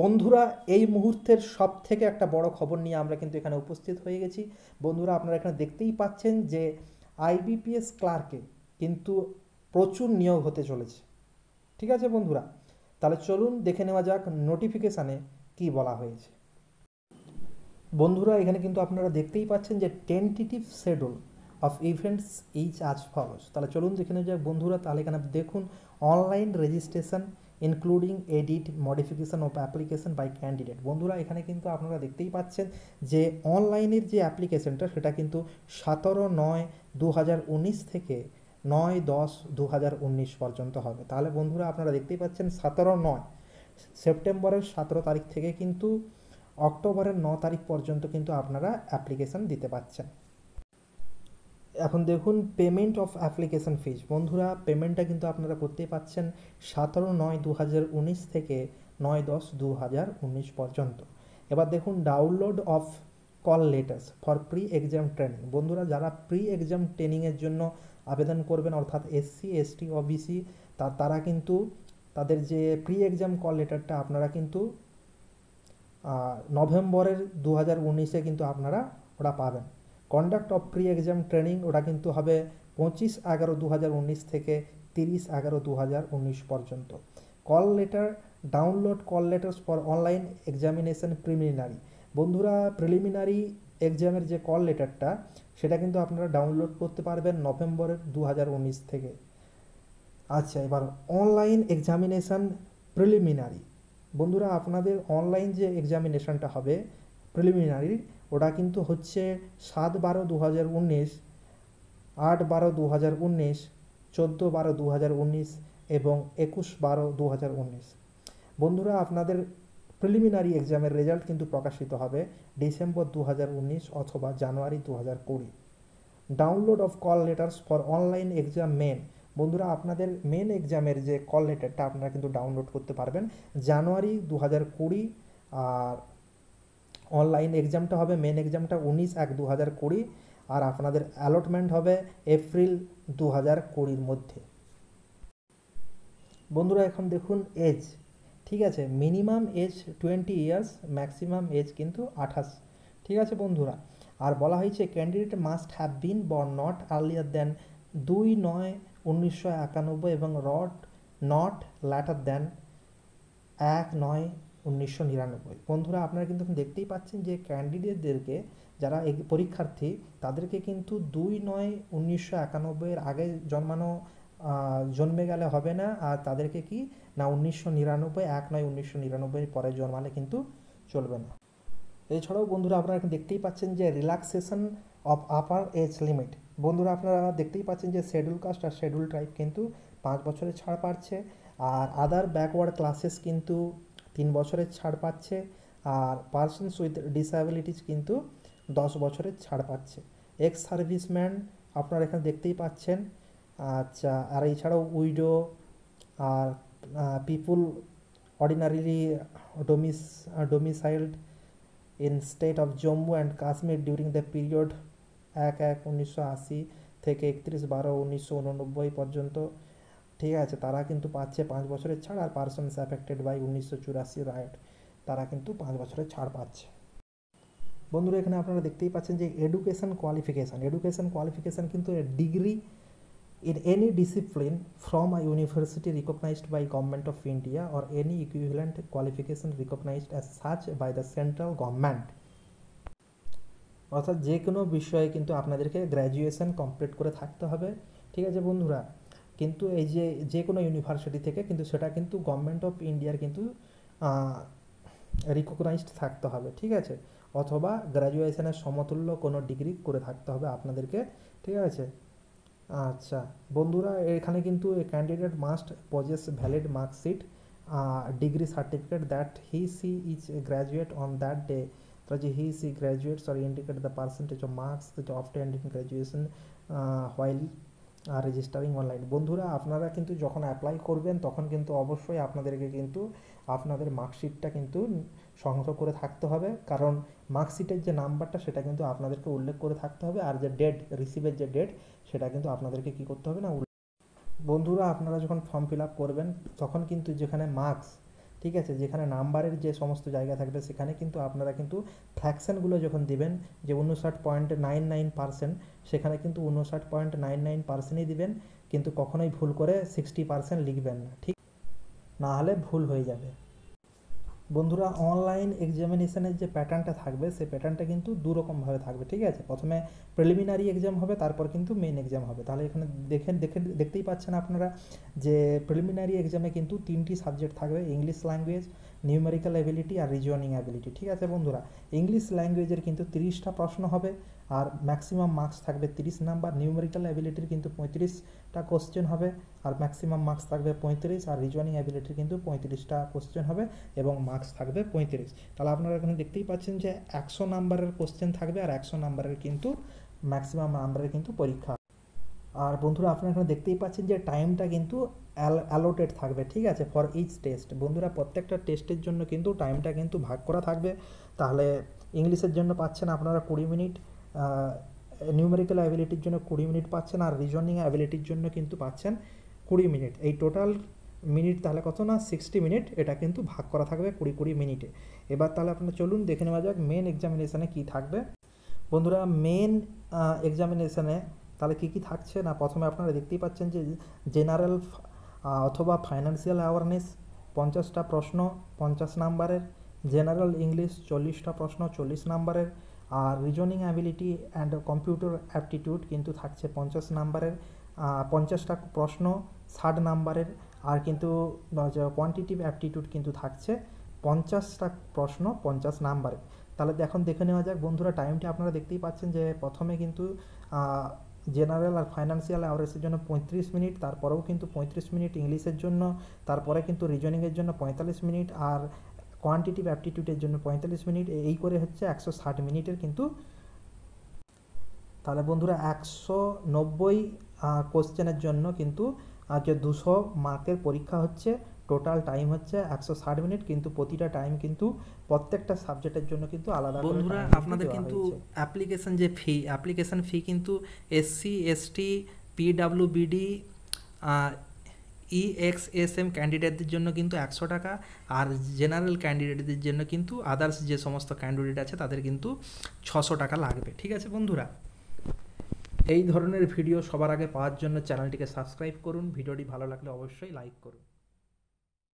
বন্ধুরা এই মুহূর্তের সব থেকে একটা বড় খবর নিয়ে আমরা কিন্তু এখানে উপস্থিত হয়ে গেছি বন্ধুরা আপনারা এখানে দেখতেই পাচ্ছেন যে আইবিপিএস ক্লার্কে কিন্তু প্রচুর নিয়োগ হতে চলেছে ঠিক আছে বন্ধুরা তাহলে চলুন দেখে নেওয়া যাক নোটিফিকেশানে কি বলা হয়েছে বন্ধুরা এখানে কিন্তু আপনারা দেখতেই পাচ্ছেন যে tentative schedule of events is as follows তাহলে চলুন দেখে নেওয়া যাক বন্ধুরা তাহলে এখানে দেখুন online registration including edit modification of application by candidate বন্ধুরা এখানে কিন্তু আপনারা দেখতেই পাচ্ছেন যে অনলাইনের যে অ্যাপ্লিকেশানটা সেটা কিন্তু সতেরো নয় দু থেকে নয় দশ দু পর্যন্ত হবে তাহলে বন্ধুরা আপনারা দেখতেই পাচ্ছেন সতেরো নয় সেপ্টেম্বরের সতেরো তারিখ থেকে কিন্তু অক্টোবরের ন তারিখ পর্যন্ত কিন্তু আপনারা অ্যাপ্লিকেশান দিতে পাচ্ছেন এখন দেখুন পেমেন্ট অফ অ্যাপ্লিকেশন ফিজ বন্ধুরা পেমেন্টটা কিন্তু আপনারা করতেই পাচ্ছেন সতেরো নয় দু হাজার উনিশ থেকে নয় দশ দু হাজার উনিশ পর্যন্ত এবার দেখুন download of call letters for pre exam training বন্ধুরা যারা প্রি এক্সাম ট্রেনিংয়ের জন্য আবেদন করবেন অর্থাৎ এসসি এসটি ওবিসি তা তারা কিন্তু তাদের যে প্রি এক্সাম কল লেটারটা আপনারা কিন্তু নভেম্বরের দু হাজার উনিশে কিন্তু আপনারা ওরা পাবেন conduct of pre exam training ওটা কিন্তু হবে পঁচিশ এগারো দু থেকে তিরিশ এগারো দু পর্যন্ত call letter download call letters for online examination preliminary বন্ধুরা প্রিলিমিনারি এক্সামের যে কল লেটারটা সেটা কিন্তু আপনারা ডাউনলোড করতে পারবেন নভেম্বরের দু থেকে আচ্ছা এবার অনলাইন এক্সামিনেশান প্রিলিমিনারি বন্ধুরা আপনাদের অনলাইন যে এক্সামিনেশানটা হবে প্রিলিমিনারির ওটা কিন্তু হচ্ছে সাত বারো দু হাজার উনিশ আট বারো দু হাজার উনিশ চোদ্দো বারো দু হাজার উনিশ এবং একুশ বারো দু হাজার উনিশ বন্ধুরা আপনাদের প্রিলিমিনারি এক্সামের রেজাল্ট কিন্তু প্রকাশিত হবে ডিসেম্বর দু হাজার উনিশ অথবা জানুয়ারি দু হাজার কুড়ি download of call letters for online exam main বন্ধুরা আপনাদের মেন এক্সামের যে কল লেটারটা আপনারা কিন্তু ডাউনলোড করতে পারবেন জানুয়ারি দু হাজার কুড়ি আর অনলাইন এক্সামটা হবে মেন এক্সামটা উনিশ এক দু হাজার কুড়ি আর আপনাদের অ্যালটমেন্ট হবে এপ্রিল দু হাজার কুড়ির মধ্যে বন্ধুরা এখন দেখুন এজ ঠিক আছে minimum age twenty years maximum age কিন্তু আঠাশ ঠিক আছে বন্ধুরা আর বলা হয়েছে ক্যান্ডিডেট মাস্ট হ্যাভ বিন বর নট আর্লিয়ার দেন দুই নয় উনিশশো একানব্বই এবং রট নট ল্যাটার দেন এক নয় উনিশশো নিরানব্বই বন্ধুরা আপনারা কিন্তু দেখতেই পাচ্ছেন যে ক্যান্ডিডেটদেরকে যারা পরীক্ষার্থী তাদেরকে কিন্তু দুই নয় উনিশশো একানব্বইয়ের আগে জন্মানো জন্মে গেলে হবে না আর তাদেরকে কি না উনিশশো নিরানব্বই এক নয় উনিশশো নিরানব্বইয়ের পরে জন্মালে কিন্তু চলবে না এছাড়াও বন্ধুরা আপনারা দেখতেই পাচ্ছেন যে relaxation of upper age limit বন্ধুরা আপনারা দেখতেই পাচ্ছেন যে শেডিউল কাস্ট আর শেডিউল ট্রাইব কিন্তু পাঁচ বছরে ছাড় পাচ্ছে আর আদার ব্যাকওয়ার্ড ক্লাসেস কিন্তু তিন বছরের ছাড় পাচ্ছে আর পার্সনস উইথ ডিসঅ্যাবিলিটিস কিন্তু দশ বছরের ছাড় পাচ্ছে এক্স সার্ভিসম্যান আপনারা এখানে দেখতেই পাচ্ছেন আচ্ছা আর এছাড়াও উইডো আর people ordinarily domis domiciled in state of Jammu and Kashmir during the period এক এক উনিশশো আশি থেকে একত্রিশ বারো উনিশশো উননব্বই পর্যন্ত ঠিক আছে তারা কিন্তু পাচ্ছে পাঁচ বছরের ছাড় আর পার্সনস অ্যাফেক্টেড বাই উনিশশো চুরাশি রায়ট তারা কিন্তু পাঁচ বছরের ছাড় পাচ্ছে বন্ধুরা এখানে আপনারা দেখতেই পাচ্ছেন যে এডুকেশন কোয়ালিফিকেশান এডুকেশন কোয়ালিফিকেশান কিন্তু degree in any discipline from a university recognised by government of India or any equivalent qualification recognised as such by the central government অর্থাৎ যে কোনো বিষয়ে কিন্তু আপনাদেরকে গ্র্যাজুয়েশন কমপ্লিট করে থাকতে হবে ঠিক আছে বন্ধুরা কিন্তু এই যে যে কোনো ইউনিভার্সিটি থেকে কিন্তু সেটা কিন্তু গভর্নমেন্ট অফ ইন্ডিয়ার কিন্তু রিকগনাইজড থাকতে হবে ঠিক আছে অথবা গ্র্যাজুয়েশনের সমতুল্য কোনো ডিগ্রি করে থাকতে হবে আপনাদেরকে ঠিক আছে আচ্ছা বন্ধুরা এখানে কিন্তু candidate must possess valid marksheet degree certificate that he she is graduate on that day যে he she graduate or indicate the percentage of marks of টেন্ড ইন গ্র্যাজুয়েশন হোয়াইল আর রেজিস্টারিং অনলাইন বন্ধুরা আপনারা কিন্তু যখন অ্যাপ্লাই করবেন তখন কিন্তু অবশ্যই আপনাদেরকে কিন্তু আপনাদের মার্কশিটটা কিন্তু সংগ্রহ করে থাকতে হবে কারণ মার্কশিটের যে নাম্বারটা সেটা কিন্তু আপনাদেরকে উল্লেখ করে থাকতে হবে আর যে ডেট রিসিভের যে ডেট সেটা কিন্তু আপনাদেরকে কি করতে হবে না বন্ধুরা আপনারা যখন ফর্ম ফিল আপ করবেন তখন কিন্তু যেখানে মার্কস ঠিক আছে যেখানে নাম্বারের যে সমস্ত জায়গা থাকবে সেখানে কিন্তু আপনারা কিন্তু ফ্র্যাকশানগুলো যখন দিবেন যে উনষাট পয়েন্ট নাইন নাইন পার্সেন্ট সেখানে কিন্তু উনষাট পয়েন্ট নাইন নাইন পার্সেন্টই দিবেন কিন্তু কখনোই ভুল করে সিক্সটি পার্সেন্ট লিখবেন না ঠিক না হলে ভুল হয়ে যাবে বন্ধুরা অনলাইন এক্সামিনেশানের যে প্যাটার্নটা থাকবে সে প্যাটার্নটা কিন্তু দুরকমভাবে থাকবে ঠিক আছে প্রথমে প্রিলিমিনারি এক্সাম হবে তারপর কিন্তু মেন এক্সাম হবে তাহলে এখানে দেখেন দেখে দেখতেই পাচ্ছেন আপনারা যে প্রিলিমিনারি এক্সামে কিন্তু তিনটি সাবজেক্ট থাকবে ইংলিশ ল্যাঙ্গুয়েজ নিউমেরিক্যাল অ্যাবিলিটি আর রিজনিং অ্যাবিলিটি ঠিক আছে বন্ধুরা ইংলিশ ল্যাঙ্গুয়েজের কিন্তু তিরিশটা প্রশ্ন হবে আর ম্যাক্সিমাম মার্কস থাকবে তিরিশ নাম্বার নিউমেরিক্যাল অ্যাবিলিটির কিন্তু পঁয়ত্রিশটা কোশ্চেন হবে আর ম্যাক্সিমাম মার্কস থাকবে পঁয়ত্রিশ আর রিজনিং অ্যাবিলিটির কিন্তু পঁয়ত্রিশটা কোশ্চেন হবে এবং মার্কস থাকবে পঁয়ত্রিশ তাহলে আপনারা এখানে দেখতেই পাচ্ছেন যে একশো নাম্বারের কোশ্চেন থাকবে আর একশো নাম্বারের কিন্তু ম্যাক্সিমাম নাম্বারের কিন্তু পরীক্ষা আর বন্ধুরা আপনারা এখানে দেখতেই পাচ্ছেন যে টাইমটা কিন্তু অ্যালোটেড থাকবে ঠিক আছে ফর ইচ টেস্ট বন্ধুরা প্রত্যেকটা টেস্টের জন্য কিন্তু টাইমটা কিন্তু ভাগ করা থাকবে তাহলে ইংলিশের জন্য পাচ্ছেন আপনারা কুড়ি মিনিট নিউমেরিক্যাল অ্যাবিলিটির জন্য কুড়ি মিনিট পাচ্ছেন আর রিজনিং অ্যাবিলিটির জন্য কিন্তু পাচ্ছেন কুড়ি মিনিট এই টোটাল মিনিট তাহলে কত না সিক্সটি মিনিট এটা কিন্তু ভাগ করা থাকবে কুড়ি কুড়ি মিনিটে এবার তাহলে আপনার চলুন দেখে নেওয়া যাক মেন এক্সামিনেশানে কী থাকবে বন্ধুরা মেন এক্সামিনেশানে তাহলে কী কী থাকছে না প্রথমে আপনারা দেখতেই পাচ্ছেন যে জেনারেল অথবা ফাইন্যান্সিয়াল অ্যাওয়ারনেস পঞ্চাশটা প্রশ্ন পঞ্চাশ নাম্বারের জেনারেল ইংলিশ চল্লিশটা প্রশ্ন চল্লিশ নাম্বারের আর reasoning ability and computer aptitude কিন্তু থাকছে পঞ্চাশ নাম্বারের পঞ্চাশটা প্রশ্ন ষাট নাম্বারের আর কিন্তু কোয়ান্টিটিভ অ্যাপটিটিউড কিন্তু থাকছে পঞ্চাশটা প্রশ্ন পঞ্চাশ নাম্বারের তাহলে এখন দেখে নেওয়া যাক বন্ধুরা টাইমটি আপনারা দেখতেই পাচ্ছেন যে প্রথমে কিন্তু জেনারেল আর ফাইন্যান্সিয়াল অ্যাওয়ারেসের জন্য পঁয়ত্রিশ মিনিট তারপরেও কিন্তু পঁয়ত্রিশ মিনিট ইংলিশের জন্য তারপরে কিন্তু রিজনিংয়ের জন্য পঁয়তাল্লিশ মিনিট আর কোয়ান্টিটিভ অ্যাপটিটিউডের জন্য পঁয়তাল্লিশ মিনিট এই করে হচ্ছে একশো ষাট মিনিটের কিন্তু তাহলে বন্ধুরা একশো নব্বই কোশ্চেনের জন্য কিন্তু আজকে দুশো মার্কের পরীক্ষা হচ্ছে টোটাল টাইম হচ্ছে একশো ষাট মিনিট কিন্তু প্রতিটা টাইম কিন্তু প্রত্যেকটা সাবজেক্টের জন্য কিন্তু আলাদা বন্ধুরা আপনাদের কিন্তু অ্যাপ্লিকেশন যে ফি অ্যাপ্লিকেশন ফি কিন্তু এসসি এসটি পিডাব্লিউবিডি এম ক্যান্ডিডেটদের জন্য কিন্তু একশো টাকা আর জেনারেল ক্যান্ডিডেটদের জন্য কিন্তু আদার্স যে সমস্ত ক্যান্ডিডেট আছে তাদের কিন্তু ছশো টাকা লাগবে ঠিক আছে বন্ধুরা এই ধরনের ভিডিও সবার আগে পাওয়ার জন্য চ্যানেলটিকে সাবস্ক্রাইব করুন ভিডিওটি ভালো লাগলে অবশ্যই লাইক করুন